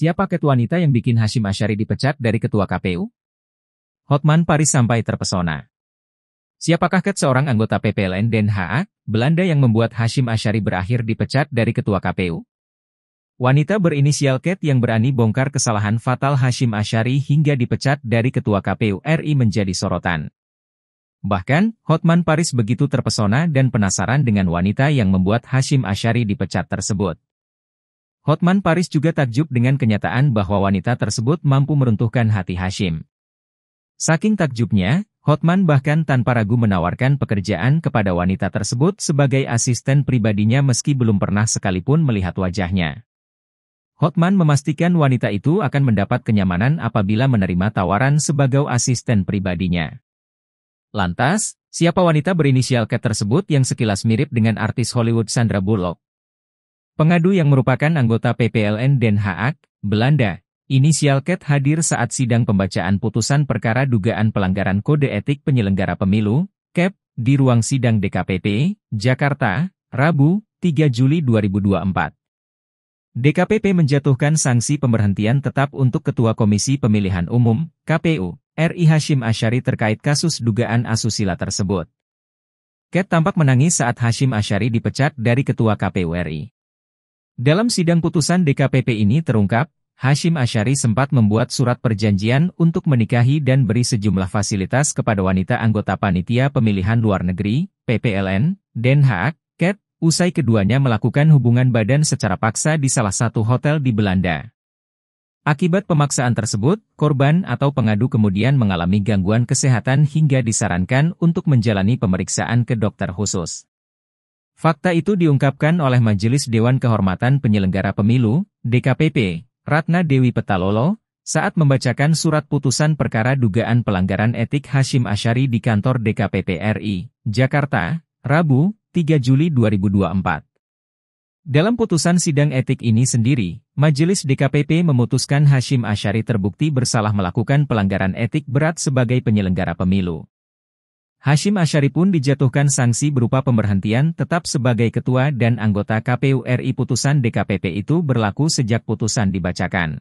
Siapa ketua wanita yang bikin Hashim Ashari dipecat dari ketua KPU? Hotman Paris sampai terpesona. Siapakah ket seorang anggota PPLN dan HA, Belanda yang membuat Hashim Ashari berakhir dipecat dari ketua KPU? Wanita berinisial Ket yang berani bongkar kesalahan fatal Hashim Ashari hingga dipecat dari ketua KPU RI menjadi sorotan. Bahkan, Hotman Paris begitu terpesona dan penasaran dengan wanita yang membuat Hashim Ashari dipecat tersebut. Hotman Paris juga takjub dengan kenyataan bahwa wanita tersebut mampu meruntuhkan hati Hashim. Saking takjubnya, Hotman bahkan tanpa ragu menawarkan pekerjaan kepada wanita tersebut sebagai asisten pribadinya meski belum pernah sekalipun melihat wajahnya. Hotman memastikan wanita itu akan mendapat kenyamanan apabila menerima tawaran sebagai asisten pribadinya. Lantas, siapa wanita berinisial K tersebut yang sekilas mirip dengan artis Hollywood Sandra Bullock? Pengadu yang merupakan anggota PPLN Den Haag, Belanda, inisial Ket hadir saat sidang pembacaan putusan perkara dugaan pelanggaran kode etik penyelenggara pemilu, KEP, di ruang sidang DKPP, Jakarta, Rabu, 3 Juli 2024. DKPP menjatuhkan sanksi pemberhentian tetap untuk Ketua Komisi Pemilihan Umum, KPU, RI Hashim Ashari terkait kasus dugaan asusila tersebut. Ket tampak menangis saat Hashim Ashari dipecat dari Ketua KPU RI. Dalam sidang putusan DKPP ini terungkap, Hashim Ashari sempat membuat surat perjanjian untuk menikahi dan beri sejumlah fasilitas kepada wanita anggota Panitia Pemilihan Luar Negeri, PPLN, Den Haag, KET, usai keduanya melakukan hubungan badan secara paksa di salah satu hotel di Belanda. Akibat pemaksaan tersebut, korban atau pengadu kemudian mengalami gangguan kesehatan hingga disarankan untuk menjalani pemeriksaan ke dokter khusus. Fakta itu diungkapkan oleh Majelis Dewan Kehormatan Penyelenggara Pemilu, DKPP, Ratna Dewi Petalolo, saat membacakan surat putusan perkara dugaan pelanggaran etik Hashim Ashari di kantor DKPP RI, Jakarta, Rabu, 3 Juli 2024. Dalam putusan sidang etik ini sendiri, Majelis DKPP memutuskan Hashim Ashari terbukti bersalah melakukan pelanggaran etik berat sebagai penyelenggara pemilu. Hashim Asyari pun dijatuhkan sanksi berupa pemberhentian tetap sebagai ketua dan anggota KPU RI putusan DKPP itu berlaku sejak putusan dibacakan.